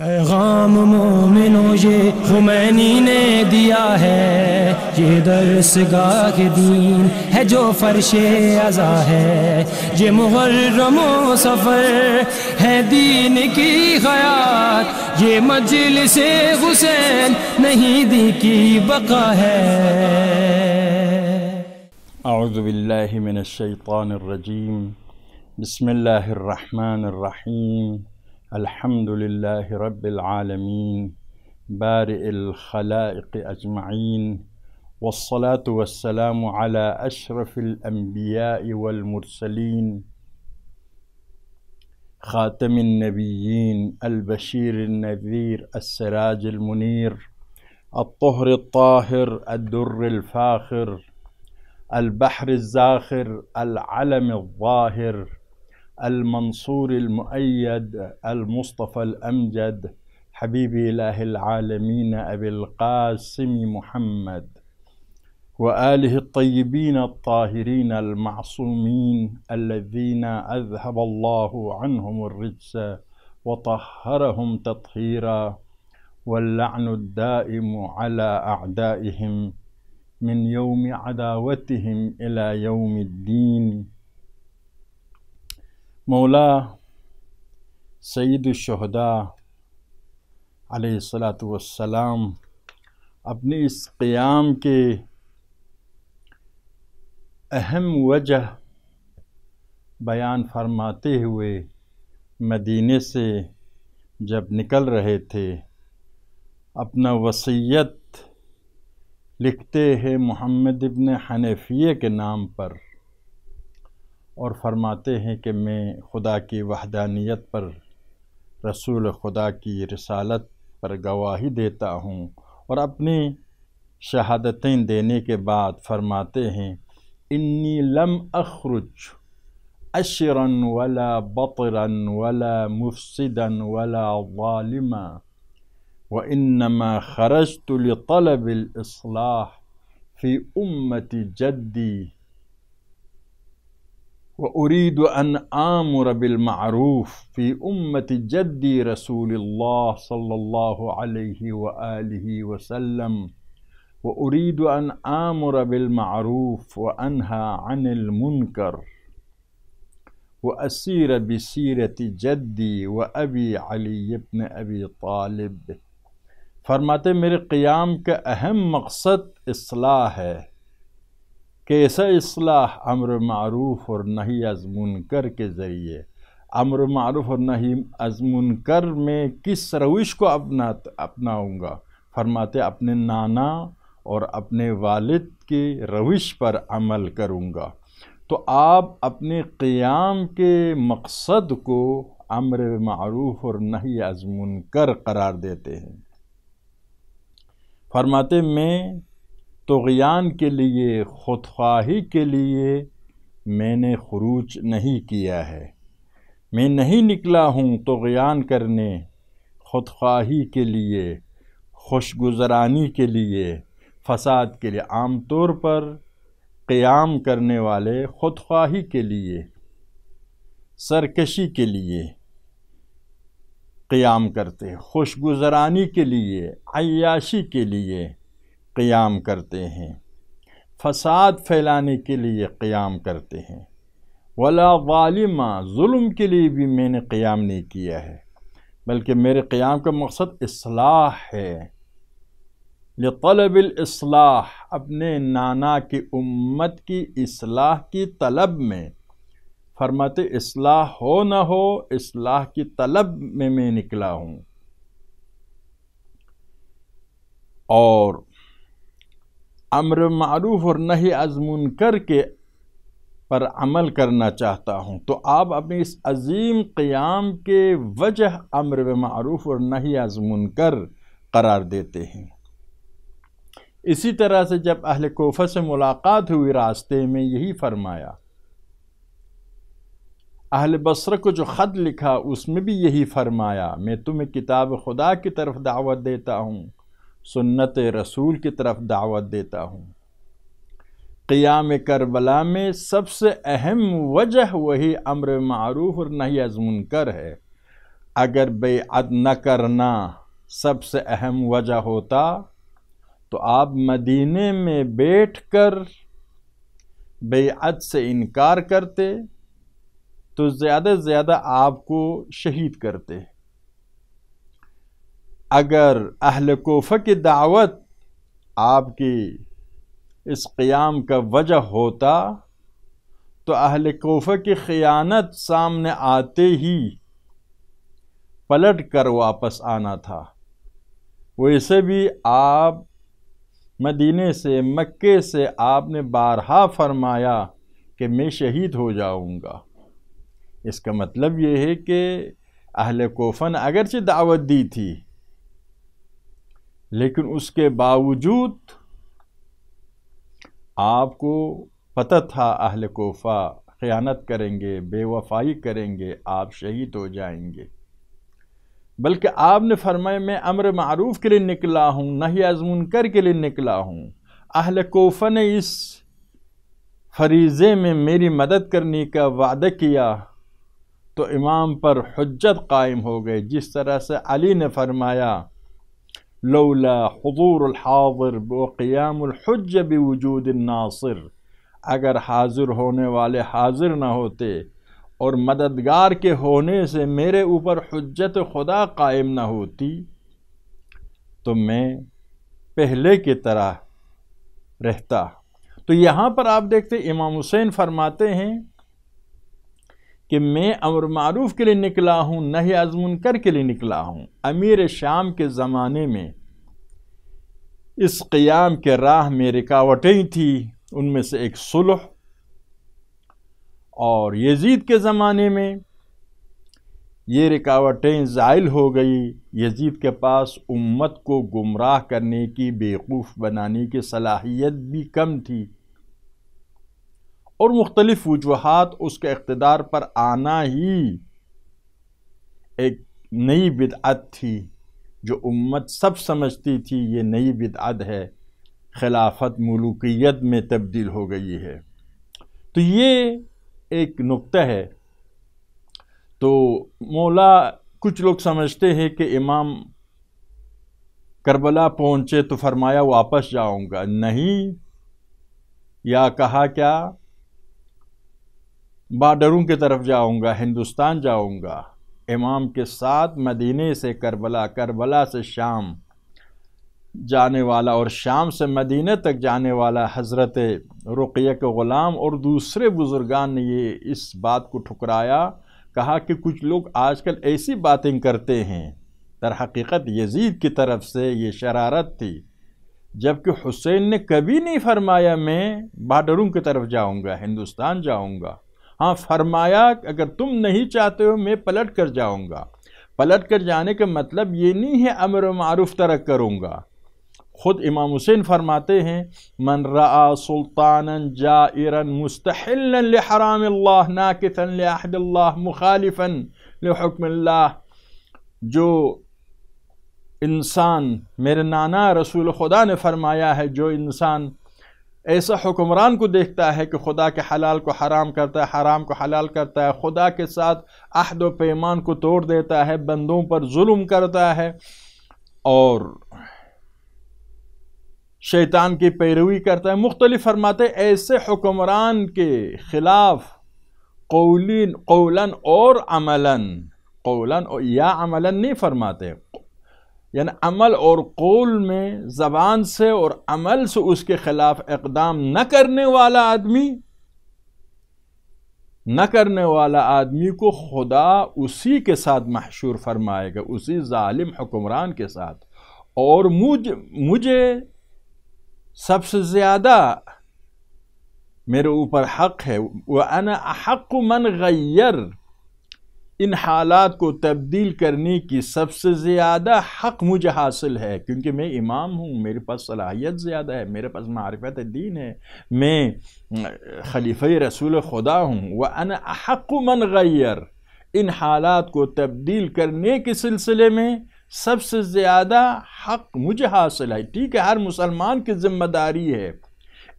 पैगाम मोमिनो ये हुमैनी ने दिया है ये दर्स गाह दीन है जो फर्शे अजा है ये मुहर्रमो सफ़र है दीन की खयात ये मजल से हुसैन नहीं दी की बका है आउज़बिल्लिमिनशैतानरजीम बसमिल्लर रहीम الحمد لله رب العالمين بارئ الخلائق أجمعين والصلاة والسلام على أشرف الأنبياء والمرسلين خاتم النبيين البشير النذير السراج المنير الطهر الطاهر الدر الفاخر البحر الزاخر العلم الظاهر المنصور المؤيد المصطفى الأمجد حبيب إله العالمين أبي القاسم محمد وآله الطيبين الطاهرين المعصومين الذين أذهب الله عنهم الرجس وطهرهم تطهيرا واللعن الدائم على أعدائهم من يوم عداوتهم إلى يوم الدين मौला सैदुलशहदा सलाम अपने इस क़याम के अहम वजह बयान फरमाते हुए मदीने से जब निकल रहे थे अपना वसीयत लिखते हैं मोहम्मद इबन हनफिया के नाम पर और फरमाते हैं कि मैं खुदा की वहदानियत पर रसूल खुदा की रसालत पर गवाही देता हूँ और अपनी शहादतें देने के बाद फरमाते हैं इन्नी लम अखरुज अशरा वला बतरा वला मुफसदा वला ालिमा व इनमा खरज तो तलब फ़ी उम्मत जद्दी واريد ان امر بالمعروف في امه جدي رسول الله صلى الله عليه واله وسلم واريد ان امر بالمعروف وانهى عن المنكر واسير بسيره جدي وابي علي بن ابي طالب فرماتے میرے قیام کا اہم مقصد اصلاح ہے कि ऐसा असलाह अमर मरूफ और नहीं कर के ज़रिए अमर मरूफ और नहीं कर में किस रविश को अपना अपनाऊँगा फरमाते अपने नाना और अपने वालिद के रविश पर अमल करूँगा तो आप अपने क्याम के मकसद को अमर मरूफ और नहीं कर करार देते हैं फरमाते मैं तोयान के लिए खुदख्वाही के लिए मैंने खरूज नहीं किया है मैं नहीं निकला हूँ तोयान करने खुदख्वाही के लिए खुशगुजरानी के लिए फसाद के लिए आम तौर पर क़याम करने वाले खुदख्वाही के लिए सरकशी के लिए क़याम करते खुशगुजरानी के लिए अयाशी के लिए क़याम करते हैं फसाद फैलाने के लिए क़याम करते हैं वला वालिमा जुल्म के लिए भी मैंने क़याम नहीं किया है बल्कि मेरे क़याम का मकसद असलाह है लतलबलसलाह अपने नाना की उम्मत की असलाह की तलब में फरमत असलाह हो न हो असलाह की तलब में मैं निकला हूँ और अम्र मरूफ और नहीं अजमुन कर के पर अमल करना चाहता हूँ तो आप अपने इस अजीम क़याम के वजह अम्र मरूफ और नहीं अजमुन कर करार देते हैं इसी तरह से जब अहल कोफा से मुलाकात हुई रास्ते में यही फरमाया अहल बसर को जो ख़त लिखा उसमें भी यही फरमाया मैं तुम्हें किताब खुदा की तरफ दावत देता हूँ सुन्नत रसूल की तरफ दावत देता हूँ क़याम करबला में सबसे अहम वजह वही अमर मरूफ और नहीं अजमन कर है अगर बेअद न करना सबसे अहम वजह होता तो आप मदीने में बैठ कर बेअद से इनकार करते तो ज़्यादा से ज़्यादा आपको शहीद करते अगर अहल कोफ़ा की दावत आपकी इस क़्याम का वजह होता तो अहल कोफ़ा की ख़यानत सामने आते ही पलट कर वापस आना था वैसे भी आप मदीने से मक्के से आपने बारहा फरमाया कि मैं शहीद हो जाऊंगा इसका मतलब ये है कि अहल कोफ़न अगरचि दावत दी थी लेकिन उसके बावजूद आपको पता था अहल कोफा ख़यानत करेंगे बेवफाई करेंगे आप शहीद हो जाएंगे बल्कि आपने फरमाए मैं अमर मरूफ़ के लिए निकला हूँ आजमून कर के लिए निकला हूँ अहल कोफा ने इस फरीज़े में मेरी मदद करने का वादा किया तो इमाम पर हजत कायम हो गए जिस तरह से अली ने फरमाया लौला हजूर हाजिर वक़याम हज बवजूद नासिर अगर हाजिर होने वाले हाजिर न होते और मददगार के होने से मेरे ऊपर हजत खुदा कायम न होती तो मैं पहले की तरह रहता तो यहाँ पर आप देखते इमाम हुसैन फरमाते हैं कि मैं अमर मरूफ के लिए निकला हूँ नहीं अजमुनकर के लिए निकला हूँ अमीर शाम के ज़माने में इस क़याम के राह में रिकावटें थी उनमें से एक सुलह और यजीद के ज़माने में ये रिकावटें ज़ायल हो गई यजीद के पास उम्मत को गुमराह करने की बेवकूफ़ बनाने की सलाहियत भी कम थी और मुख्तलिफ वजूहत उसके इकतदार पर आना ही एक नई बिदअत थी जो उम्मत सब समझती थी ये नई बिदअत है खिलाफत मलूकियत में तब्दील हो गई है तो ये एक नुक्ता है तो मौला कुछ लोग समझते हैं कि इमाम करबला पहुँचे तो फरमाया वापस जाऊँगा नहीं या कहा क्या बाडरों की तरफ जाऊंगा हिंदुस्तान जाऊंगा इमाम के साथ मदीने से करबला करबला से शाम जाने वाला और शाम से मदीने तक जाने वाला हज़रत रुकिया के ग़ुलाम और दूसरे बुज़ुर्गान ने ये इस बात को ठुकराया कहा कि कुछ लोग आजकल ऐसी बातें करते हैं दर हकीकत यजीद की तरफ से ये शरारत थी जबकि हुसैन ने कभी नहीं फरमाया मैं बाडरों की तरफ जाऊंगा हिंदुस्तान जाऊंगा हाँ फरमाया अगर तुम नहीं चाहते हो मैं पलट कर जाऊँगा पलट कर जाने का मतलब ये नहीं है अमर मारूफ तरक करूँगा ख़ुद इमाम हुसैन फरमाते हैं मन रा सुल्तान जारन मुस्तहल हराम नाकसल्ला मुखालफन लकमल्ला जो इंसान मेरे नाना रसूल खुदा ने फरमाया है जो इंसान ऐसा हुक्मरान को देखता है कि खुदा के हलाल को हराम करता है हराम को हलाल करता है खुदा के साथ अहद व पैमान को तोड़ देता है बंदों पर जुल्म करता है और शैतान की पैरवी करता है मुख्तलिफ फरमाते ऐसे हुक्मरान के ख़िलाफ़ कौलिन कौलन और अमलन कौलन या अमलन नहीं फरमाते यानि अमल और कौल में ज़बान से और अमल से उसके ख़िलाफ़ इकदाम न करने वाला आदमी न करने वाला आदमी को खुदा उसी के साथ महशूर फरमाएगा उसी ालिम हुकुमरान के साथ और मुझ मुझे सबसे ज़्यादा मेरे ऊपर हक है वह अन हक मन गैर इन हालात को तब्दील करने की सबसे ज़्यादा हक़ मुझे हासिल है क्योंकि मैं इमाम हूँ मेरे पास सलाहियत ज़्यादा है मेरे पास मारफत दीन है मैं खलीफ़ रसूल खुदा हूँ व अन हक़ मन गैर इन हालात को तब्दील करने के सिलसिले में सबसे ज़्यादा हक़ मुझे हासिल है ठीक है हर मुसलमान की ज़िम्मेदारी है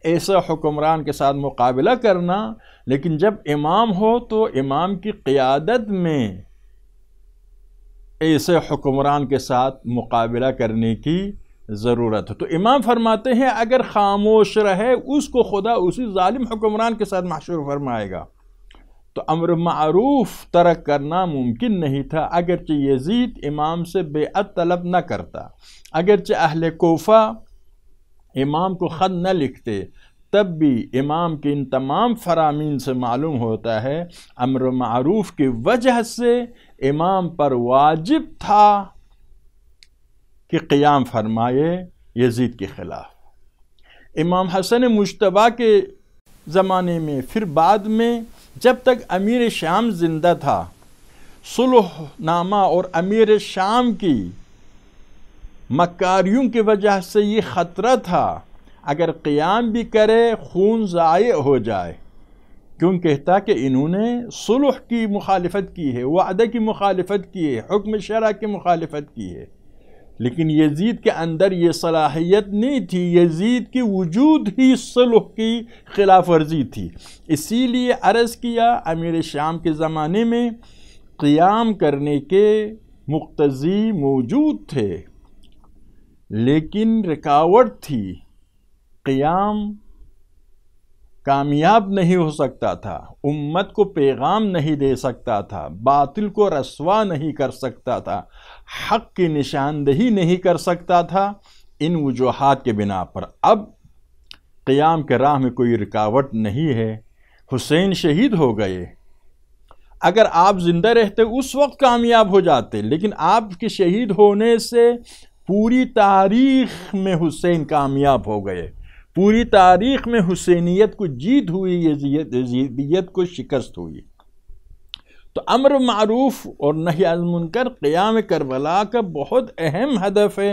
ऐसे हुक्मरान के साथ मुकाबला करना लेकिन जब इमाम हो तो इमाम की क़ियादत में ऐसे हुक्मरान के साथ मुकाबला करने की ज़रूरत है तो इमाम फरमाते हैं अगर खामोश रहे उसको खुदा उसी ालिम हुक्मरान के साथ मशहूर फरमाएगा तो अमर मरूफ तरक करना मुमकिन नहीं था अगरचे यजीद इमाम से बेअत तलब न करता अगरचे अहल कोफ़ा इमाम को ख़त न लिखते तब भी इमाम के इन तमाम फरामीन से मालूम होता है अमर मरूफ़ की वजह से इमाम पर वाजिब था कि क़याम फरमाए यजीद के ख़िलाफ़ इमाम हसन मुशतबा के ज़माने में फिर बाद में जब तक अमीर शाम ज़िंदा था सुलह नामा और अमीर शाम की मकारियों की वजह से ये ख़तरा था अगर क़ियाम भी करे खून ज़ाय हो जाए क्यों कहता कि इन्होंने सुलह की मुखालफत की है वादे की मुखालफत की है हुक्म शरा की मुखालफत की है लेकिन यजीद के अंदर ये सलाहियत नहीं थी यजीद की वजूद ही सुलह की खिलाफ वर्जी थी इसीलिए अर्ज़ किया अमीर शाम के ज़माने में क़याम करने के मुख्तज़ी मौजूद थे लेकिन रुकावट थी क़याम कामयाब नहीं हो सकता था उम्मत को पैगाम नहीं दे सकता था बातिल को रसवा नहीं कर सकता था हक की निशानदेही नहीं कर सकता था इन वजूहत के बिना पर अब क़याम के राह में कोई रुकावट नहीं है हुसैन शहीद हो गए अगर आप ज़िंदा रहते उस वक्त कामयाब हो जाते लेकिन आपके शहीद होने से पूरी तारीख में हुसैन कामयाब हो गए पूरी तारीख में हुसैनीत को जीत हुई को शिकस्त हुई तो अमर मरूफ और नहीं अजमुनकर क़याम करबला का बहुत अहम हदफ है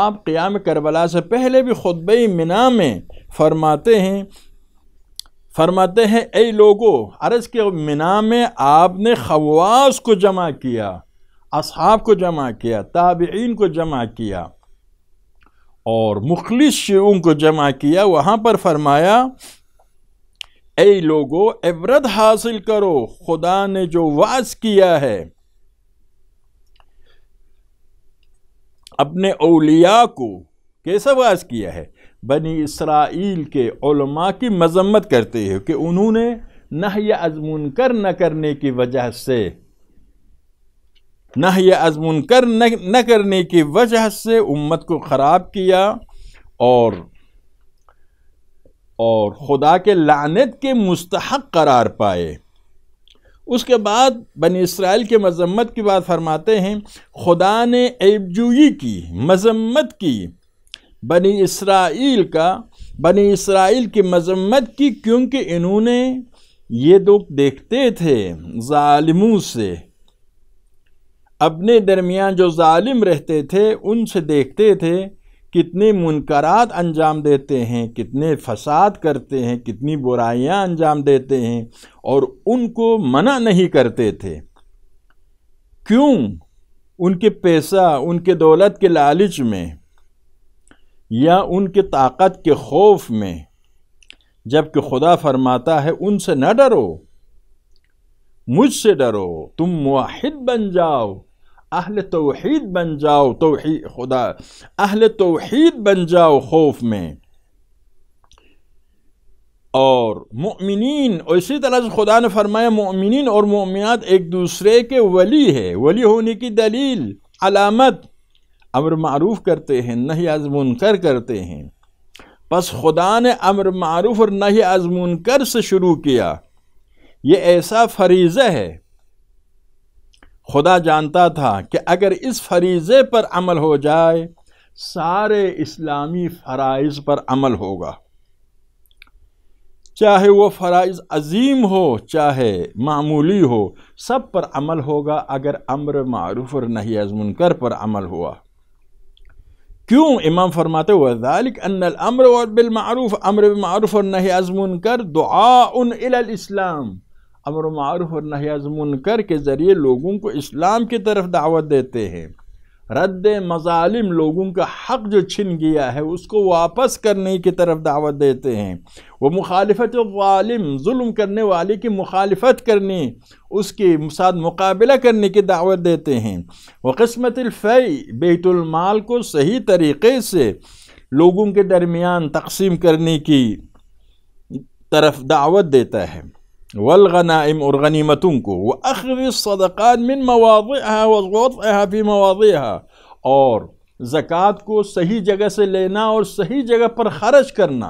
आप क़याम करबला से पहले भी खुतब मिना में फरमाते हैं फरमाते हैं ए लोगो अर्ज़ के मिना में आपने खवास को जमा किया असहाब को जमा किया ताबीन को जमा किया और मुखलिस शियों को जमा किया वहाँ पर फरमाया ए लोगो इबरत हासिल करो खुदा ने जो वाज किया है अपने ओलिया को कैसा वाज किया है बनी इसराइल के ओलमा की मजम्मत करते हैं कि उन्होंने नह या अजमून कर न करने की वजह से नह अज मुनकर न करने की वजह से उम्मत को ख़राब किया और और खुदा के लानत के मुस्तक करार पाए उसके बाद बन इसराइल के मजम्मत की बात फरमाते हैं खुदा ने एबजुई की मजम्मत की बनी इसराइल का बनी इसराइल की मजम्मत की क्योंकि इन्होंने ये लोग देखते थे ालमों से अपने दरमियान जो ालिम रहते थे उनसे देखते थे कितने मुनकरात अंजाम देते हैं कितने फसाद करते हैं कितनी बुराइयां अंजाम देते हैं और उनको मना नहीं करते थे क्यों उनके पैसा उनके दौलत के लालच में या उनके ताकत के खौफ में जबकि खुदा फरमाता है उनसे न डरो मुझसे डरो तुम वाहिद बन जाओ अहल तोहद बन जाओ तो खुदा अहल तोहद बन जाओ खौफ में और ममिन और इसी तरह से खुदा ने फरमाया ममिन और ममिनत एक दूसरे के वली है वली होने की दलील अलामत अमर मरूफ़ करते हैं नहीं कर करते हैं बस खुदा ने अमर मरूफ़ और नहीं कर से शुरू किया ये ऐसा फरीज़ा है खुदा जानता था कि अगर इस फरीज़े पर अमल हो जाए सारे इस्लामी फ़राइज़ पर अमल होगा चाहे वो फ़राइज़ अजीम हो चाहे मामूली हो सब पर अमल होगा अगर अम्र मारूफ और नहीं अजमकर पर अमल हुआ क्यों इमाम फरमाते अनल अम्र और बिलमूफ़ अम्र मारूफ और नहीं अजमकर दुआ उन इस्लाम अमर मारूफ और नहयाजमुनकर के ज़रिए लोगों को इस्लाम की तरफ दावत देते हैं रद्द मजालिम लोगों का हक जो छिन गया है उसको वापस करने की तरफ दावत देते हैं वो मुखालफत वालिम जुल्म करने वाले की मुखालफत करने उसके साथ मुकाबला करने की दावत देते हैं वह किस्मतफ़ी बेतुलमाल को सही तरीके से लोगों के दरमियान तकसीम करने की तरफ दावत देता है والغنائم غنیمتुनको व सदक़ात मिन मवाज़िहा व फ़ी मवाज़िहा और ज़क़़त को सही जगह से लेना और सही जगह पर ख़र्च करना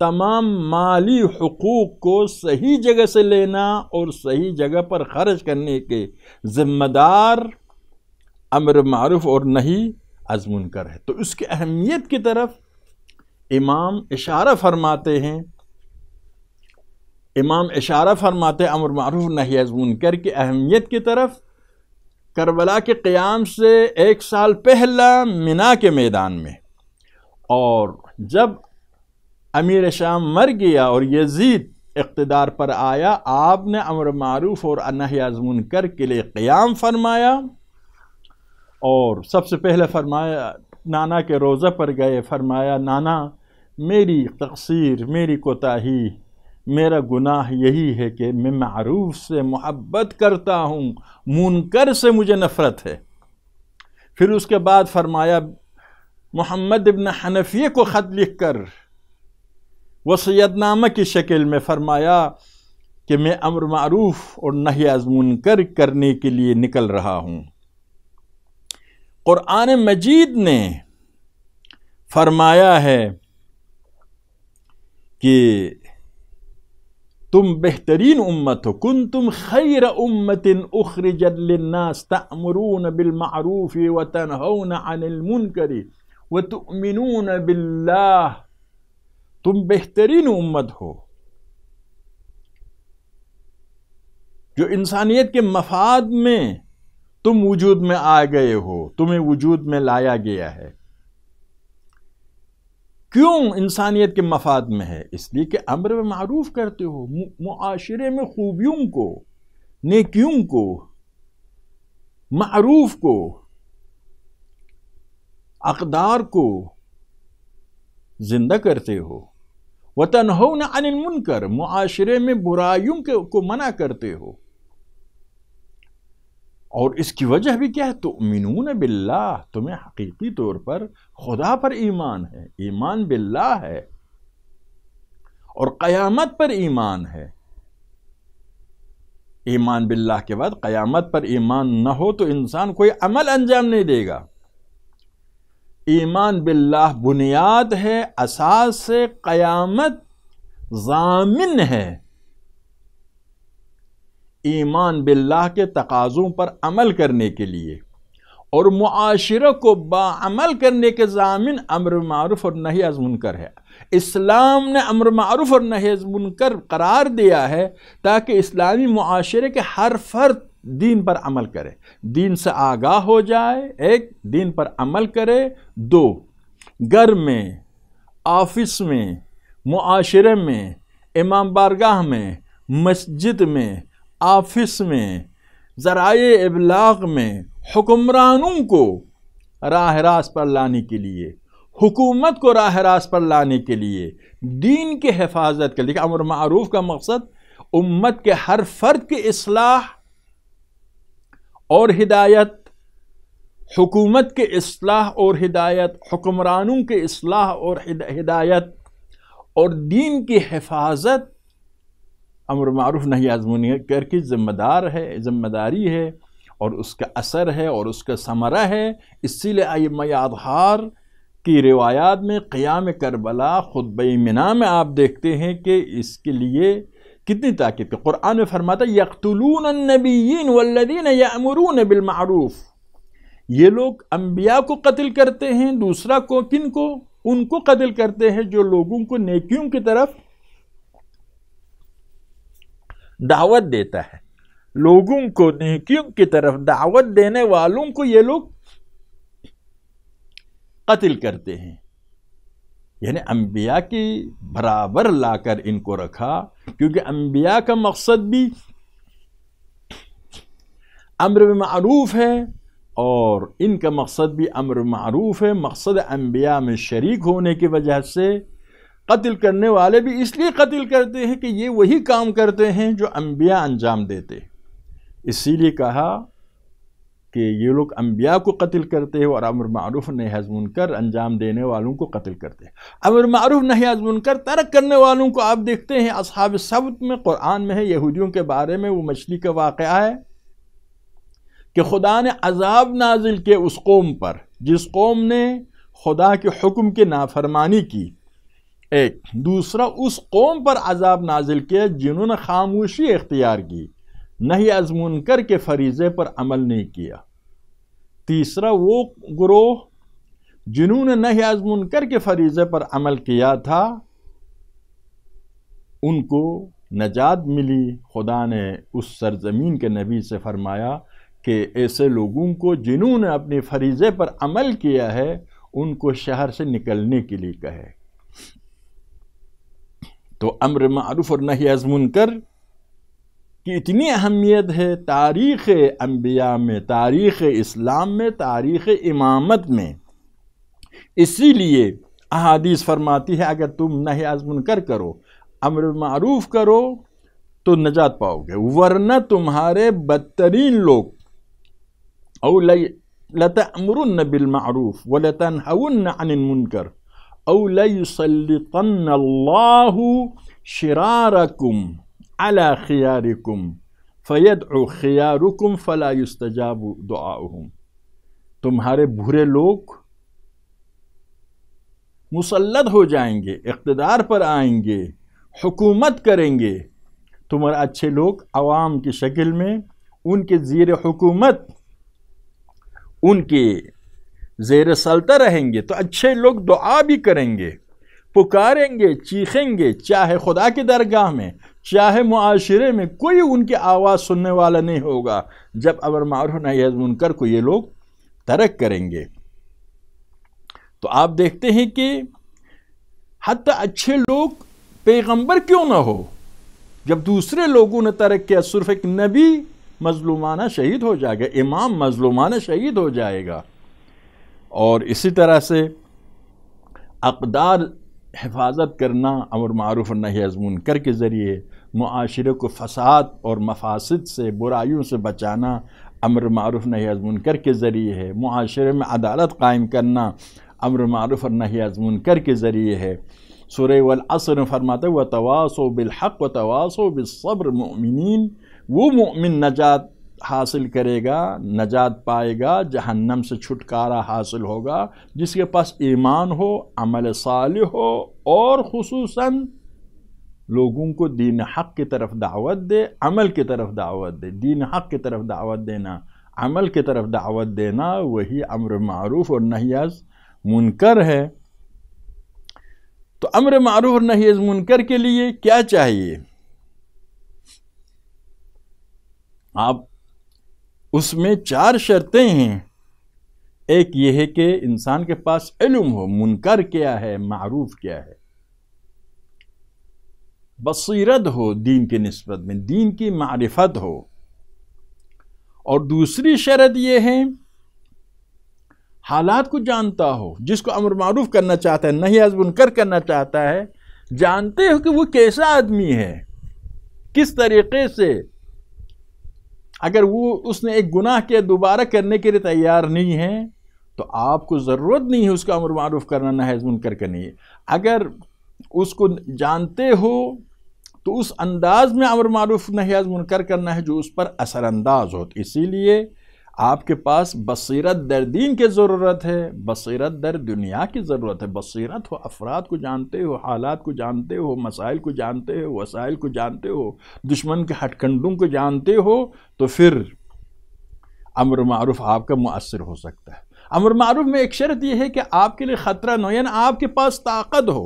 तमाम माली हकूक़ को सही जगह से लेना और सही जगह पर ख़र्च करने के ज़िम्मेदार अमर मारूफ और नहीं कर है तो उसकी अहमियत की तरफ इमाम इशारा फरमाते हैं इमाम इशारा फरमाते अमर मरूफ नहीज़ मुनकर की अहमियत की तरफ करबला के क़्याम से एक साल पहला मिना के मैदान में और जब अमीर शाम मर गया और यजीद इकतदार पर आया आपने अमर मरूफ और अनहयाजमून कर के लिए क़्याम फरमाया और सबसे पहले फरमाया नाना के रोज़ा पर गए फरमाया नाना मेरी तकसीर मेरी कोताही मेरा गुनाह यही है कि मैं मरूफ से मोहब्बत करता हूँ मुनकर से मुझे नफ़रत है फिर उसके बाद फरमाया मोहम्मद इबन हनफिये को ख़त लिख कर व सैदनामा की शक्ल में फरमाया कि मैं अमर मरूफ और नहियाज मुनकर करने के लिए निकल रहा हूँ क़ुरान मजीद ने फरमाया है कि تم بهترين أمة كنتم خير أمة أخرجت للناس تأمرون بالمعروف وتنهون عن المنكر وتؤمنون بالله تم بهترين उम्मत हो जो इंसानियत के मफाद में तुम وجود में आ गए हो तुम्हें वजूद में लाया गया है क्यों इंसानियत के मफाद में है इसलिए कि अम्र में मरूफ करते हो माशरे में खूबियों को नेकियों को मरूफ को अकदार को जिंदा करते हो वतन हो ना अनिल मुनकर मुआरे में बुराइयों को मना करते हो और इसकी वजह भी क्या है तो मिनून बिल्ला तुम्हें हकीकी तौर पर खुदा पर ईमान है ईमान बिल्ला है और क़यामत पर ईमान है ईमान बिल्ला के बाद क़यामत पर ईमान न हो तो इंसान कोई अमल अंजाम नहीं देगा ईमान बिल्ला बुनियाद है असास क़यामत जामिन है ईमान बिल्लाह के तकाज़ों पर अमल करने के लिए और माशरे को बामल करने के जामिन अमर मारूफ और नहीं अजमुनकर है इस्लाम ने अमर मारूफ और नहीं अजमुनकर करार दिया है ताकि इस्लामी माशरे के हर फर्द दीन पर अमल करे दीन से आगाह हो जाए एक दीन पर अमल करे दो घर में ऑफिस में माशरे में इमाम बारगाह में मस्जिद में आफिस में ज़राए अबलाग में हुक्मरानों को राह रास पर लाने के लिए हुकूमत को राह रास पर लाने के लिए दीन के हिफाजत के लिए अमर मरूफ का मकसद उम्मत के हर फर्द की असलाह और हिदायत हुकूमत के असलाह और हिदायत हुक्मरानों के असलाह और हिदायत और दीन की हिफाजत अमर मरूफ नहीं आजमूनी कर की ज़िम्मेदार है ज़िम्मेदारी है और उसका असर है और उसका समरा है इसीलिए आइम आधार की रिवायात में क़याम करबला खुतब मना में आप देखते हैं कि इसके लिए कितनी ताक़त है क़ुरान में फरमाता यकतलून नबीन वल्लिन अमरून बिलमूफ़ ये लोग अम्बिया को कत्ल करते हैं दूसरा को किन को उनको कत्ल करते हैं जो लोगों को नेकियों की तरफ दावत देता है लोगों को नेकियों की तरफ दावत देने वालों को ये लोग कत्ल करते हैं यानी अम्बिया की बराबर लाकर इनको रखा क्योंकि अम्बिया का मकसद भी अम्र मरूफ है और इनका मकसद भी अम्र मरूफ है मकसद अम्बिया में शरीक होने की वजह से कत्ल करने वाले भी इसलिए कत्ल करते हैं कि ये वही काम करते हैं जो अम्बिया अंजाम देते इसीलिए कहा कि ये लोग अम्बिया को कत्ल करते हैं और अमर मरूफ नहीं हजमुन कर अंजाम देने वालों को कत्ल करते हैं अमर मरूफ नहीं हजमुन कर तर्क करने वालों को आप देखते हैं असहाब सबत में कुरान में है यहूदियों के बारे में वो मछली का वाक़ है कि खुदा ने अजाब नाजिल के उस कौम पर जिस कौम ने खुदा के हुक्म की नाफरमानी की एक दूसरा उस कौम पर अजाब नाजिल किया जिन्होंने खामोशी इख्तियार की नहीं अजमुन कर के फरीज़े पर अमल नहीं किया तीसरा वो ग्रोह जिन्होंने नहीं आजमून कर के फरीज़े पर अमल किया था उनको नजात मिली खुदा ने उस सरजमीन के नबी से फरमाया कि ऐसे लोगों को जिन्होंने अपने फरीज़े पर अमल किया है उनको शहर से निकलने के लिए कहे तो अम्र मरूफ और नहीं अजमुन कर कि इतनी अहमियत है तारीख़ अम्बिया में तारीख़ इस्लाम में तारीख़ इमामत में इसीलिए अहादीस फरमाती है अगर तुम नहीं आजमन कर करो अमर मरूफ करो तो नजात पाओगे वरना तुम्हारे बदतरीन लोग और लत अमरुन बिलमरूफ व लता हवन अनिल मुनकर शरारकुम अला खियारिकुम फ़ैद खियारुकुम फ़ला युस्तजाब दुआहुम तुम्हारे बुरे लोग मुसलत हो जाएंगे इकतदार पर आएंगे हुकूमत करेंगे तुम्हारे अच्छे लोग आवाम की शक्ल में उनके ज़ीर हुकूमत उनके जेर सलता रहेंगे तो अच्छे लोग दुआ भी करेंगे पुकारेंगे चीखेंगे चाहे खुदा के दरगाह में चाहे मुआशरे में कोई उनकी आवाज़ सुनने वाला नहीं होगा जब अबर मारूफ नैज मुनकर को ये लोग तरक करेंगे तो आप देखते हैं कि हत अच्छे लोग पैगम्बर क्यों ना हो जब दूसरे लोगों ने तरक किया सुरफ़ एक नबी मजलूमाना शहीद हो जाएगा इमाम मजलूमाना शहीद हो जाएगा और इसी तरह से अकदार हिफाजत करना अमर मरूफ नहीं अजमून कर के ज़रिए माशरे को फसाद और मफासद से बुराइयों से बचाना अमर मरूफ नहीं आजमून कर के ज़रिए है माशरे में अदालत कायम करना अमर मरूफ और नहीं अजमून कर के ज़रिए है सुर वसर फरमाते व तवासो बिलहक व तवासो बिलसब्र ममिन वो ममिन नजात हासिल करेगा नजात पाएगा जहन्नम से छुटकारा हासिल होगा जिसके पास ईमान हो अमल साल हो और खसूस लोगों को दीन हक़ की तरफ दावत दे अमल की तरफ दावत दे दीन हक़ की तरफ दावत देना अमल की तरफ दावत देना वही अम्र मरूफ और नहीं मुनकर है तो अम्र मरूफ और नहीं मुनकर के लिए क्या चाहिए आप उसमें चार शर्तें हैं एक यह है कि इंसान के पास इलम हो मुनकर क्या है मरूफ क्या है बसीरत हो दीन के नस्बत में दीन की मारिफत हो और दूसरी शरत यह है हालात को जानता हो जिसको अमर मारूफ करना चाहता है नहीं आज मुनकर करना चाहता है जानते हो कि वो कैसा आदमी है किस तरीके से अगर वो उसने एक गुनाह के दोबारा करने के लिए तैयार नहीं है तो आपको ज़रूरत नहीं है उसका अमर मारूफ करना नहज मुनकर करनी है अगर उसको जानते हो तो उस अंदाज में अमर मारूफ नहज मुनकर करना है जो उस पर असरानंदाज हो इसीलिए आपके पास बसीरत दर दीन की ज़रूरत है बसीरत दर दुनिया की ज़रूरत है बसीरत हो अफराद को जानते हो हालात को जानते हो मसाइल को जानते हो वसाइल को जानते हो दुश्मन के हटकंडों को जानते हो तो फिर अमर मरूफ आपका मुसर हो सकता है अमर मरूफ में एक शर्त यह है कि आपके लिए ख़तरा न यानी आपके पास ताकत हो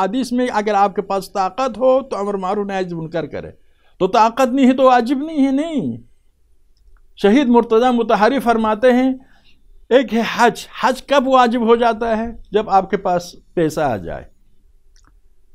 अदीस में अगर आपके पास ताकत हो तो अमर मारूफ नायज कर करे तो ताकत नहीं है तो वाजिब नहीं है नहीं शहीद मुर्तज़ा मुतहरी फरमाते हैं एक है हज हज कब वाजिब हो जाता है जब आपके पास पैसा आ जाए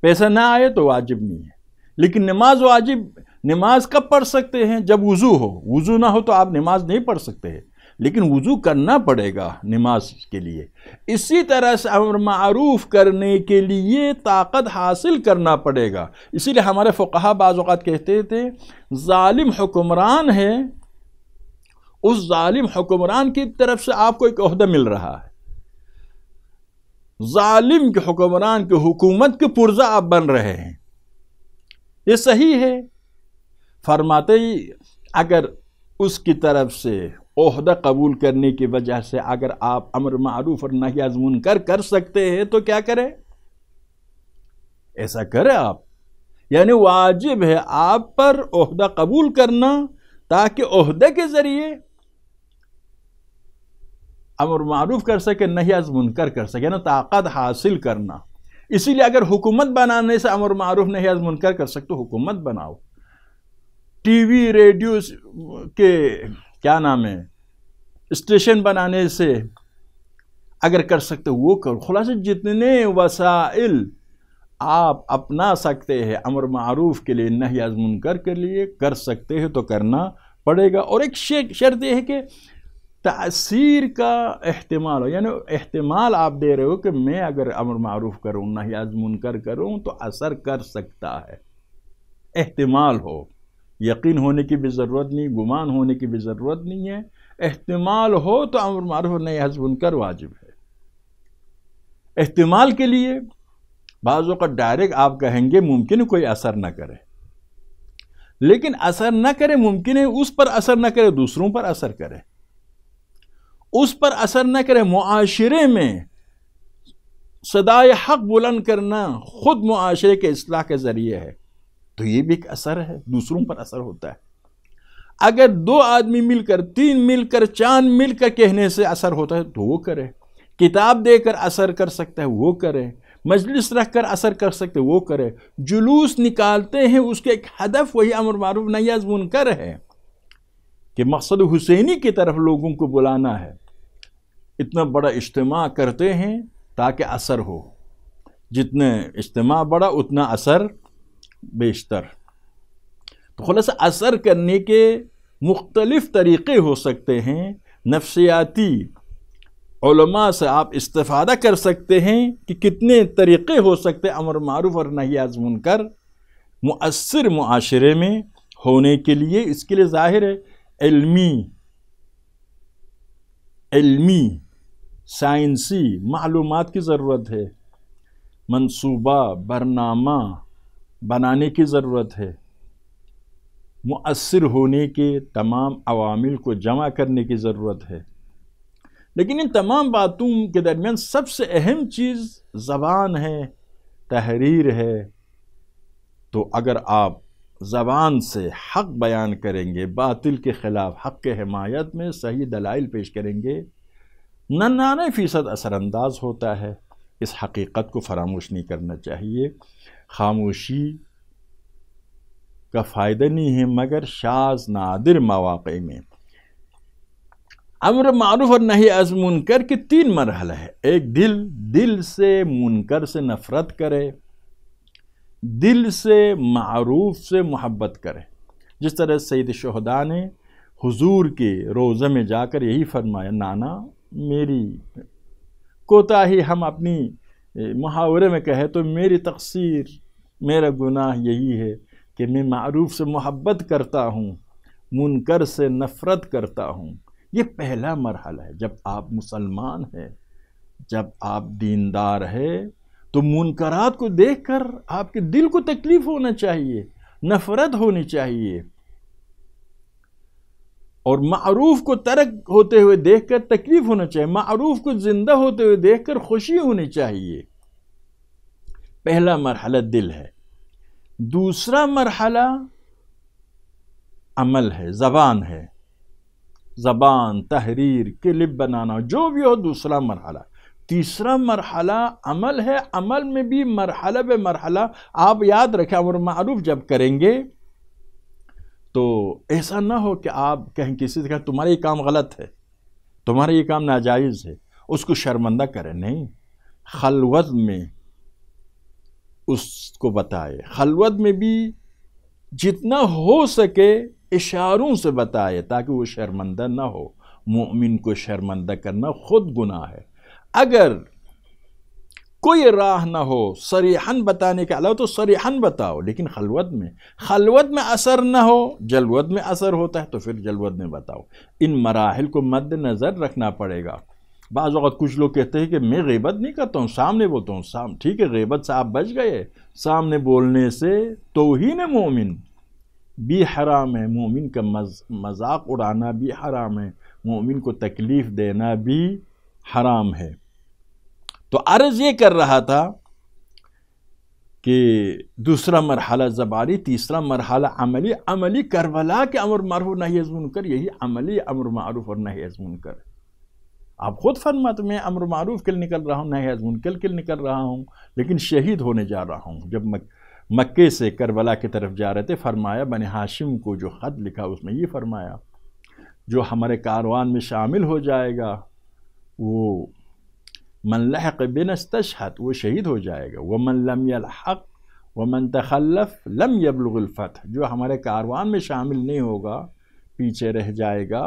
पैसा ना आए तो वाजिब नहीं है लेकिन नमाज वाजिब नमाज कब पढ़ सकते हैं जब वज़ू हो वज़ू ना हो तो आप नमाज नहीं पढ़ सकते हैं लेकिन वज़ू करना पड़ेगा नमाज के लिए इसी तरह से अमर मरूफ करने के लिए ताकत हासिल करना पड़ेगा इसीलिए हमारे फ़ुकहा बाज़ात कहते थे ालिम हुक्मरान है उस जालिम हुक्मरान की तरफ से आपको एक अहदा मिल रहा है जालिम के हुक्मरान की हुकूमत के पुर्जा आप बन रहे हैं ये सही है फरमाते ही अगर उसकी तरफ से ओहदा कबूल करने की वजह से अगर आप अमर मारूफ और नहीं आजमून कर कर सकते हैं तो क्या करें ऐसा करें आप यानी वाजिब है आप पर ओहदा कबूल करना ताकि ओहदे के ज़रिए अमर मरूफ कर सके नहीं आज मुनकर कर सके ना ताकत हासिल करना इसीलिए अगर हुकूमत बनाने से अमर मरूफ नहीं आज मुनकर कर सकते तो हुकूमत बनाओ टीवी रेडियो के क्या नाम है स्टेशन बनाने से अगर कर सकते वो करो खुलासे जितने वसाइल आप अपना सकते हैं अमर मरूफ के लिए नहीं आज मुनकर के लिए कर सकते हैं तो करना पड़ेगा और एक शर्त यह है कि तासीर का अहतमाल हो यानी अहतमाल आप दे रहे हो कि मैं अगर अमर मरूफ करूँ ही आज मुनकर करूँ तो असर कर सकता है अहतमाल हो यकीन होने की भी ज़रूरत नहीं गुमान होने की भी ज़रूरत नहीं है अहतमाल हो तो अमर मरूफ नहीं हज मुनकर वाजिब है अहतमाल के लिए बाज़ों का डायरेक्ट आप कहेंगे मुमकिन कोई असर ना करे लेकिन असर ना करे मुमकिन है उस पर असर ना करे दूसरों पर असर करे उस पर असर न करे माशरे में सदाए हक बुलंद करना ख़ुद माशरे के असलाह के ज़रिए है तो ये भी एक असर है दूसरों पर असर होता है अगर दो आदमी मिलकर तीन मिलकर चांद मिलकर कहने से असर होता है तो वो करे किताब देकर असर कर सकता है वो करे मजलिस रख कर असर कर सकते वो करे जुलूस निकालते हैं उसके एक हदफ वही अमर मारूफ नयाज मुनकर है कि मकसद हुसैनी की तरफ लोगों को बुलाना है इतना बड़ा इज्तम करते हैं ताकि असर हो जितने इज्तम बड़ा उतना असर बेशतर तो खुलास असर करने के मुख्तलफ़ तरीक़े हो सकते हैं नफ्सियाती से आप इस्तादा कर सकते हैं कि कितने तरीक़े हो सकते अमर मारूफ और नहियाज मुनकर मुअसर माशरे में होने के लिए इसके लिए ज़ाहिर है इल्मी इल्मी साइंसी मालूम की ज़रूरत है मंसूबा बरनामा बनाने की ज़रूरत है मुअसर होने के तमाम अवामिल को जमा करने की ज़रूरत है लेकिन इन तमाम बातों के दरमियान सबसे अहम चीज़ ज़बान है तहरीर है तो अगर आप ज़बान से हक बयान करेंगे बातिल के ख़िलाफ़ हक के हमायत में सही दलाइल पेश करेंगे नन्नानवे फ़ीसद असरानंदाज होता है इस हकीकत को फरामोश नहीं करना चाहिए खामोशी का फ़ायदा नहीं है मगर शाज नादिर मौाक़े में अमर मारूफ और नहीं अज मुनकर के तीन मरहल है एक दिल दिल से मुनकर से नफ़रत करे दिल से मरूफ से मोहब्बत करें जिस तरह सैद शहदा ने हुजूर के रोज़े में जाकर यही फरमाया नाना मेरी कोताही हम अपनी मुहावरे में कहे तो मेरी तकसीर मेरा गुनाह यही है कि मैं मरूफ से मोहब्बत करता हूँ मुनकर से नफ़रत करता हूँ ये पहला मरहल है जब आप मुसलमान हैं जब आप दीनदार है तो मुनकरात को देखकर आपके दिल को तकलीफ होना चाहिए नफरत होनी चाहिए और मरूफ को तरक होते हुए देखकर तकलीफ होना चाहिए मरूफ को जिंदा होते हुए देखकर खुशी होनी चाहिए पहला मरहला दिल है दूसरा मरहला अमल है ज़बान है ज़बान तहरीर क्लिप बनाना जो भी हो दूसरा मरहला तीसरा मरहला अमल है अमल में भी मरहला ब मरहला आप याद रखें और मरूफ जब करेंगे तो ऐसा ना हो कि आप कहें किसी से कहें तुम्हारा ये काम गलत है तुम्हारा ये काम नाजायज़ है उसको शर्मंदा करें नहीं खलवत में उसको बताए खलवत में भी जितना हो सके इशारों से बताए ताकि वो शर्मंदा ना हो मोमिन को शर्मंदा करना खुद गुनाह है अगर कोई राह ना हो सरीहन बताने के अलावा तो सरीहन बताओ लेकिन खलवत में खलवत में असर ना हो जलवत में असर होता है तो फिर जलवत में बताओ इन मराहल को मद्दनज़र रखना पड़ेगा बाज़ कुछ लोग कहते हैं कि मैं गैबत नहीं करता हूँ सामने बोलता हूँ साम ठीक है गैबत से आप बच गए सामने बोलने से तो ही न मोमिन भी हराम है मोमिन का मज, मजाक उड़ाना भी हराम है मोमिन को तकलीफ़ देना भी हराम है तो अर्ज ये कर रहा था कि दूसरा मरहला ज़बारी तीसरा मरहला अमली अमली करबला के अमर मारूफ नहीं अजमून कर यही अमली अमर मारूफ और नहीं अजमून कर आप ख़ुद फरमाते मैं अमर मारूफ के लिए निकल रहा हूँ नहीं अजमून कल के लिए निकल रहा हूँ लेकिन शहीद होने जा रहा हूँ जब मक मक्के से करबला की तरफ जा रहे थे फरमाया बने हाशिम को जो ख़त लिखा उसमें ये फरमाया जो हमारे कारवान में शामिल हो जाएगा वो मन लहक बिन तशहद वो शहीद हो जाएगा व मन लम यलहक व मन तखलफ लम यबलगलफ़त जो हमारे कारवान में शामिल नहीं होगा पीछे रह जाएगा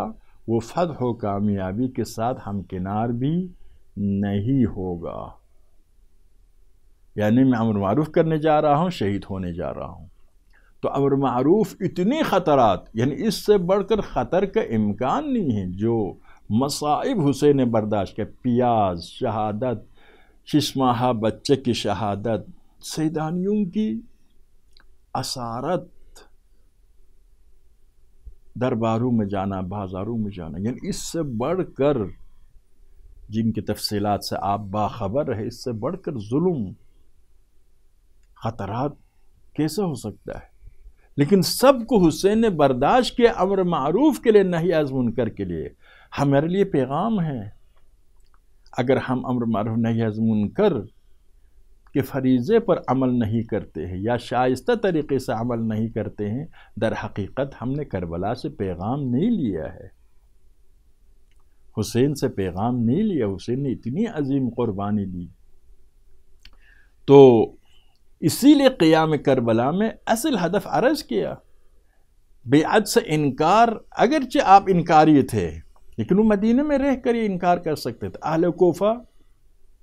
वो फ़त फतह कामयाबी के साथ हमकिनार भी नहीं होगा यानी मैं अमर मरूफ करने जा रहा हूँ शहीद होने जा रहा हूँ तो अमर मरूफ इतने ख़तरात यानी इससे बढ़कर ख़तर का इम्कान नहीं है जो मसाइब हुसैन बर्दाश्त किया प्याज शहादत शिशमाहा बच्चे की शहादत सैदानियों की असारत दरबारों में जाना बाजारों में जाना यानी इससे बढ़कर जिनकी तफसीलात से आप बाखबर है इससे बढ़कर जुल्म ख़तरात कैसे हो सकता है लेकिन सबको हुसैन ने बर्दाश्त किया अमर मरूफ के लिए नहीं कर के लिए हमारे लिए पैगाम है अगर हम अमर मारूफ नहीं हजमून कर के फरीज़े पर अमल नहीं करते हैं या शाइस्ता तरीके से अमल नहीं करते हैं दर हकीकत हमने करबला से पैगाम नहीं लिया है हुसैन से पैगाम नहीं लिया हुसैन ने इतनी अजीम कुर्बानी दी तो इसीलिए क़याम करबला में असल हदफ अर्ज किया बेअद से इनकार अगरचे आप इनकारी थे लेकिन वो मदीने में रह कर ये इनकार कर सकते थे आहल कोफ़ा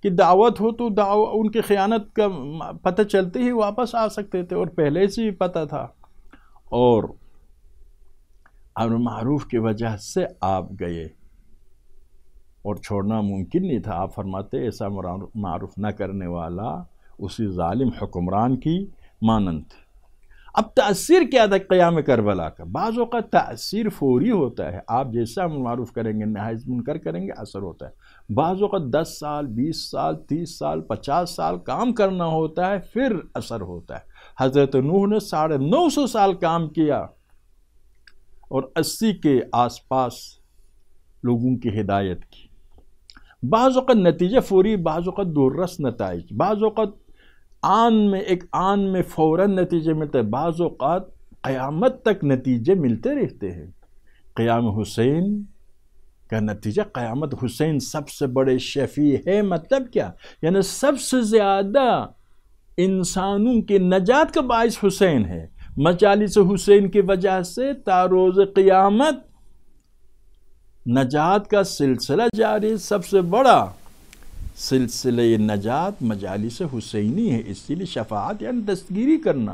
की दावत हो तो दाव उनकी ख़यानत का पता चलते ही वापस आ सकते थे और पहले से ही पता था और अमर मरूफ की वजह से आप गए और छोड़ना मुमकिन नहीं था आप फरमाते ऐसा मरूफ ना करने वाला उसी ालिम हुक्मरान की मानंद अब तसर क्या था क़याम करबला का बाज़ों का फौरी होता है आप जैसा मारूफ करेंगे नहाज मुनकर करेंगे असर होता है बाज़ों का दस साल बीस साल तीस साल पचास साल काम करना होता है फिर असर होता है हज़रत नूह ने साढ़े नौ सौ साल काम किया और अस्सी के आसपास लोगों की हिदायत की बाज़त नतीजे फौरी बाज़त दुरस नतज बाज़त आन में एक आन में फ़ौर नतीजे मिलते बाज़ात क़यामत तक नतीजे मिलते रहते हैं क़याम हुसैन का नतीजा क़यामत हुसैन सबसे बड़े शफ़ी है मतलब क्या यानी सबसे ज़्यादा इंसानों के नजात का बायस हुसैन है मचालिस हुसैन की वजह से तारोज़ क़यामत नजात का सिलसिला जारी सबसे बड़ा सिलसिले नजात मजालिस हुसैनी है इसीलिए शफात यानी दस्तगिरी करना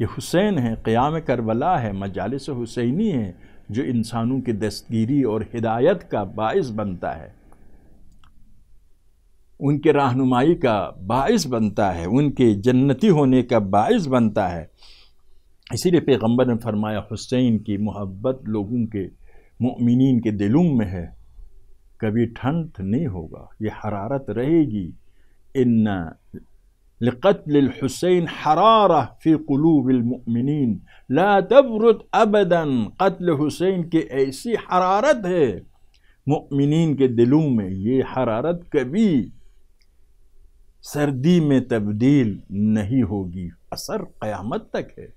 ये हुसैन है क़याम करबला है मजालिस हुसैनी है जो इंसानों की दस्तगिरी और हिदायत का बायस बनता है उनके रहनुमाई का बायस बनता है उनके जन्नती होने का बायस बनता है इसीलिए पैगम्बर ने फरमाया हुसैन की मोहब्बत लोगों के ममिन के दिलों में है कभी ठंड नहीं होगा ये हरारत रहेगी इन लकतल हुसैन हरारा फ़ी कुलूबिलमिन ला अबदन कत्ल हुसैन की ऐसी हरारत है मुमिन के दिलों में ये हरारत कभी सर्दी में तब्दील नहीं होगी असर क़यामत तक है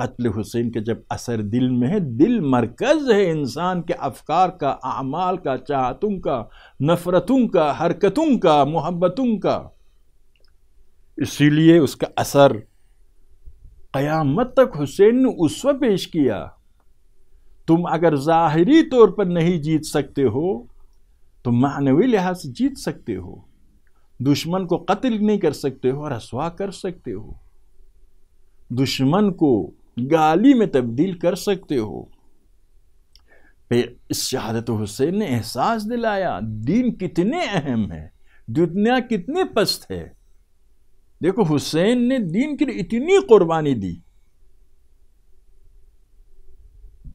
कत्ल हुसैन के जब असर दिल में है दिल मरकज़ है इंसान के अफकार का आमाल का चाहतों का नफ़रतों का हरकतों का मोहब्बतों का इसीलिए उसका असर क़यामत तक हुसैन ने उस उसवा पेश किया तुम अगर ज़ाहरी तौर पर नहीं जीत सकते हो तो मानवी लिहाज से जीत सकते हो दुश्मन को कत्ल नहीं कर सकते हो रसवा कर सकते हो दुश्मन को गाली में तब्दील कर सकते हो फिर इस शहादत हुसैन ने एहसास दिलाया दीन कितने अहम है दुनिया कितने पस्त है देखो हुसैन ने दीन की इतनी कुर्बानी दी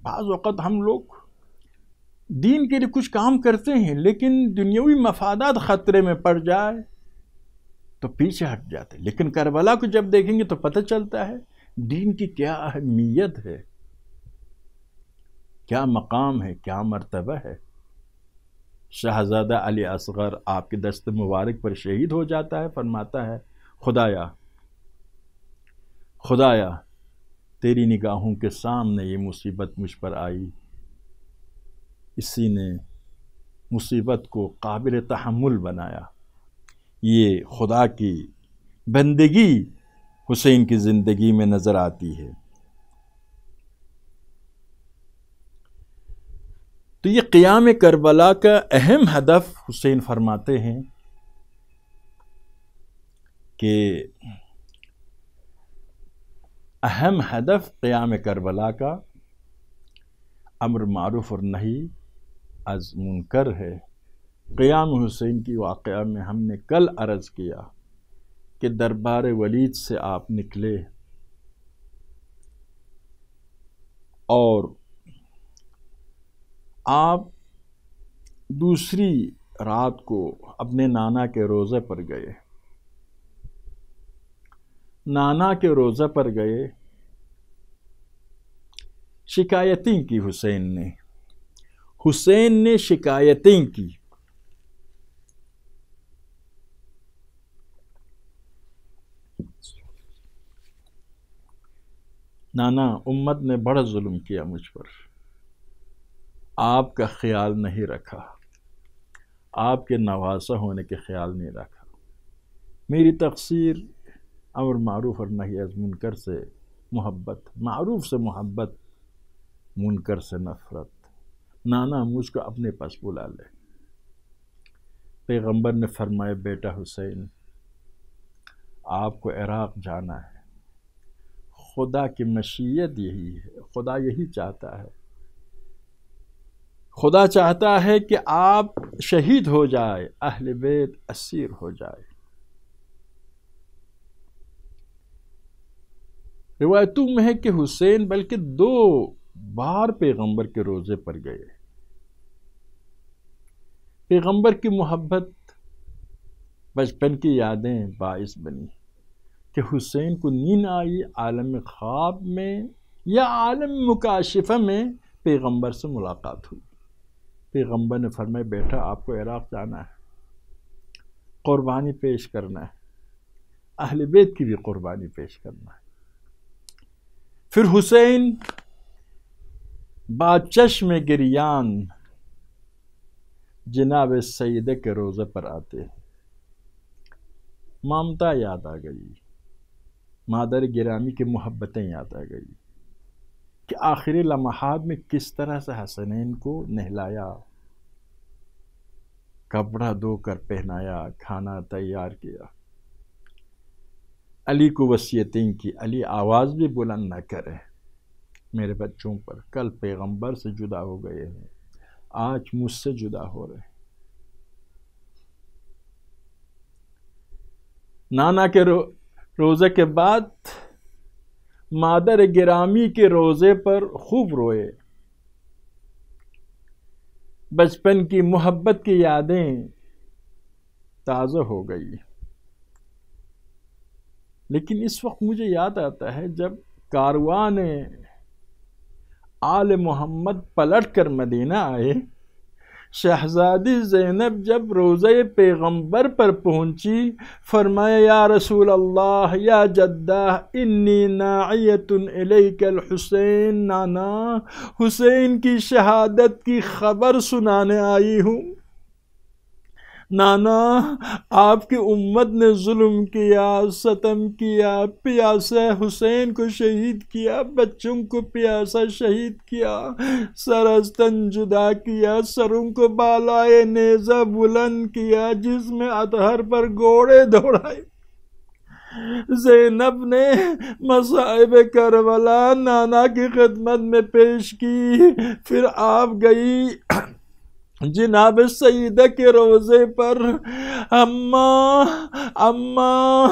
बाज़ अवत हम लोग दीन के लिए कुछ काम करते हैं लेकिन दुनियावी मफादात ख़तरे में पड़ जाए तो पीछे हट जाते लेकिन करबला को जब देखेंगे तो पता चलता है दीन की क्या अहमियत है क्या मकाम है क्या मरतबा है शहजादा अली असगर आपके दस्त मुबारक पर शहीद हो जाता है फरमाता है खुदाया खुदाया तेरी निगाहों के सामने ये मुसीबत मुझ पर आई इसी ने मुसीबत को काबिल तहमुल बनाया ये खुदा की बंदगी हुसैन की ज़िंदगी में नज़र आती है तो ये क़ियाम करबला का अहम हदफ हुसैन फरमाते हैं कि अहम हदफ क़्याम करबला का अमर मारूफ और नहीं आज मुनकर है क़याम हुसैन की वाक़ में हमने कल अर्ज़ किया कि दरबार वलीद से आप निकले और आप दूसरी रात को अपने नाना के रोज़े पर गए नाना के रोज़े पर गए शिकायतें की हुसैन ने हुसैन ने शिकायतें की नाना उम्मत ने बड़ा जुल्म किया मुझ पर आपका ख्याल नहीं रखा आपके नवासा होने के ख्याल नहीं रखा मेरी तकसीर अमर मरूफ और नहीं अज मुनकर से मोहब्बत मरूफ से मोहब्बत मुनकर से नफ़रत नाना मुझको अपने पास बुला ले पैगंबर ने फरमाया बेटा हुसैन आपको इराक़ जाना है खुदा की मशीयत यही है खुदा यही चाहता है खुदा चाहता है कि आप शहीद हो जाए अहल बेत असीर हो जाए रिवायतों में है कि हुसैन बल्कि दो बार पैगंबर के रोज़े पर गए पैगंबर की मोहब्बत बचपन की यादें बाइस बनी कि हुसैन को नींद आई आलम ख्वाब में या आलम मुकाशिफा में पैगंबर से मुलाकात हुई पैगंबर ने फरमाया बेटा आपको इराक़ जाना है क़ुरबानी पेश करना है अहल बेत की भी क़ुरबानी पेश करना है फिर हुसैन बाचश्म गिरियान जनाब सैद के रोज़े पर आते हैं ममता याद आ गई मादर गिरामी की मोहब्बतें याद आ गई कि आखिरी लम्हात में किस तरह से हसनैन को नहलाया कपड़ा धोकर पहनाया खाना तैयार किया अली को वसीयतें की अली आवाज़ भी बुलंद न करे मेरे बच्चों पर कल पैगंबर से जुदा हो गए हैं आज मुझसे जुदा हो रहे हैं नाना के रो रोज़े के बाद मादर गिरामी के रोज़े पर खूब रोए बचपन की मोहब्बत की यादें ताज़ा हो गई लेकिन इस वक्त मुझे याद आता है जब कारवा ने आल मोहम्मद पलट कर मदीना आए शहजादी ज़ैनब जब रोज़े पैगंबर पर पहुंची फरमाया या रसूल अल्लाह या जद्दा इन्नी नायतन हुसैन नाना हुसैन की शहादत की खबर सुनाने आई हूँ नाना आपकी उम्मत ने जुल्म किया सतम किया प्यासा हुसैन को शहीद किया बच्चों को प्यासा शहीद किया सरस्तन जुदा किया सरों को बालाए नेजा बुलंद किया जिसमें अतहर पर घोड़े दौड़ाए जैनब ने मसाइब करवला नाना की खिदमत में पेश की फिर आप गई जिनाब सईद के रोज़े पर अम्मा अम्मा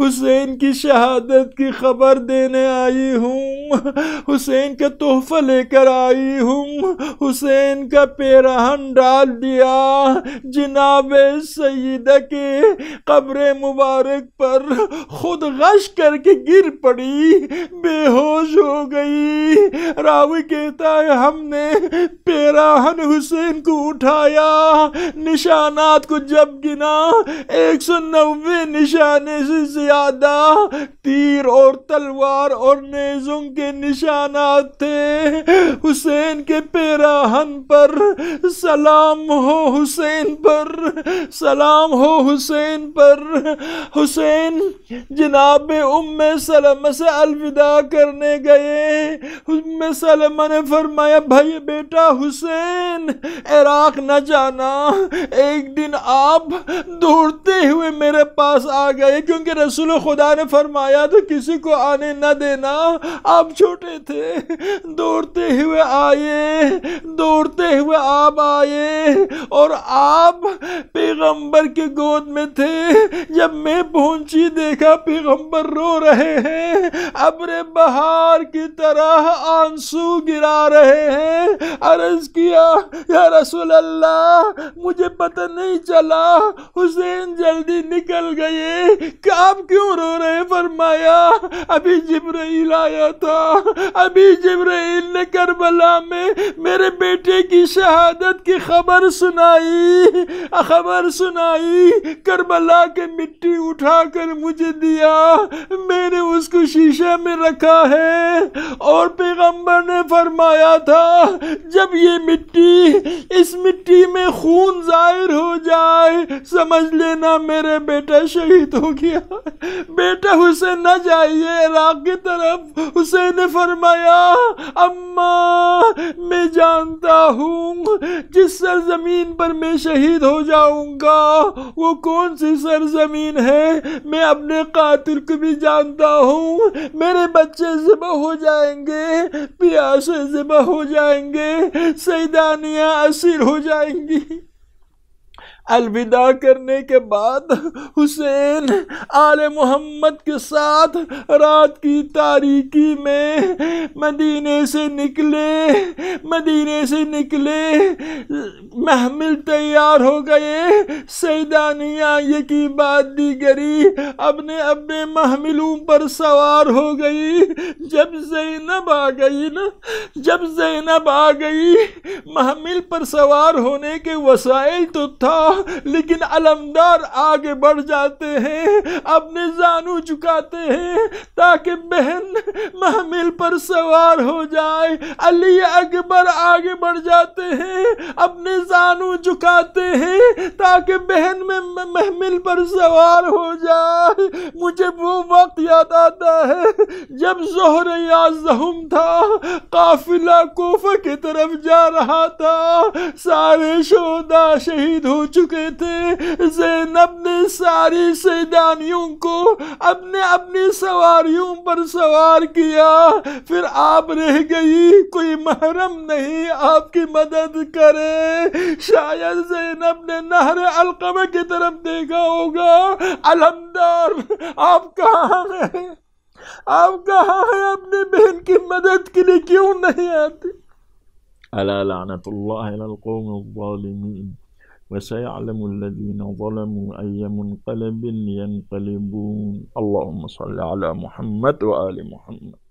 हुसैन की शहादत की खबर देने आई हूँ हुसैन का तोहफा लेकर आई हूँ हुसैन का पेराहन डाल दिया जिनाब सईद के कब्र मुबारक पर खुद गश करके गिर पड़ी बेहोश हो गई रावी कहता है हमने पेराहन हुसैन को उठाया निशानात को जब गिना एक सौ नब्बे निशाने से ज्यादा तीर और तलवार और नेजों के निशानात थे हुसैन के पेराहन पर सलाम हो हुसैन पर सलाम हो हुसैन पर हुसैन जनाब उम सलम से अलविदा करने गए उम सलमा ने फरमाया भाई बेटा हुसैन एरा लाख न जाना एक दिन आप दौड़ते हुए मेरे पास आ गए क्योंकि रसूल खुदा ने फरमाया तो किसी को आने न देना आप छोटे थे दौड़ते हुए आए दौड़ते हुए आप आए और आप पैगंबर के गोद में थे जब मैं पहुंची देखा पैगंबर रो रहे हैं अबरे बहार की तरह आंसू गिरा रहे हैं अर्ज किया या रसूल रसूल अल्लाह मुझे पता नहीं चला हुसैन जल्दी निकल गए आप क्यों रो रहे फरमाया अभी जिब्राइल आया था अभी जिब्राइल ने करबला में मेरे बेटे की शहादत की खबर सुनाई खबर सुनाई करबला के मिट्टी उठाकर मुझे दिया मैंने उसको शीशे में रखा है और पैगंबर ने फरमाया था जब ये मिट्टी इस मिट्टी में खून जाहिर हो जाए समझ लेना मेरे बेटा शहीद हो गया बेटा उसे न जाइए इराक की तरफ उसे ने फरमाया अम्मा मैं जानता हूँ जिस सरजमीन पर मैं शहीद हो जाऊँगा वो कौन सी सरजमीन है मैं अपने कातिल को भी जानता हूँ मेरे बच्चे जब हो जाएंगे प्यासे जब हो जाएंगे सैदानिया असिर हो जाएंगी अलविदा करने के बाद हुसैन आल मोहम्मद के साथ रात की तारीकी में मदीने से निकले मदीने से निकले महमिल तैयार हो गए सैदानिया ये की बात दी गरी अपने अपने महमिलों पर सवार हो गई जब जैनब आ गई ना जब जैनब आ गई महमिल पर सवार होने के वसाइल तो था लेकिन अलमदार आगे बढ़ जाते हैं अपने जानू झुकाते हैं ताकि बहन महमिल पर सवार हो जाए अली अकबर आगे बढ़ जाते हैं अपने जानू चुकाते हैं ताकि बहन में महमिल पर सवार हो जाए मुझे वो वक्त याद आता है जब जोहर याजहम था काफिला कोफा की तरफ जा रहा था सारे शोदा शहीद हो चुके चुके थे जैनब ने सारी सैदानियों को अपने अपनी सवारियों पर सवार किया फिर आप रह गई कोई महरम नहीं आपकी मदद करे शायद जैनब ने नहर अलकमे की तरफ देखा होगा अलमदार आप कहाँ हैं आप कहाँ हैं अपनी बहन की मदद के लिए क्यों नहीं आते अला लानतुल्लाह अलल وسيعلم الذين ظلموا أي منقلب ينقلبون اللهم صل على محمد وآل محمد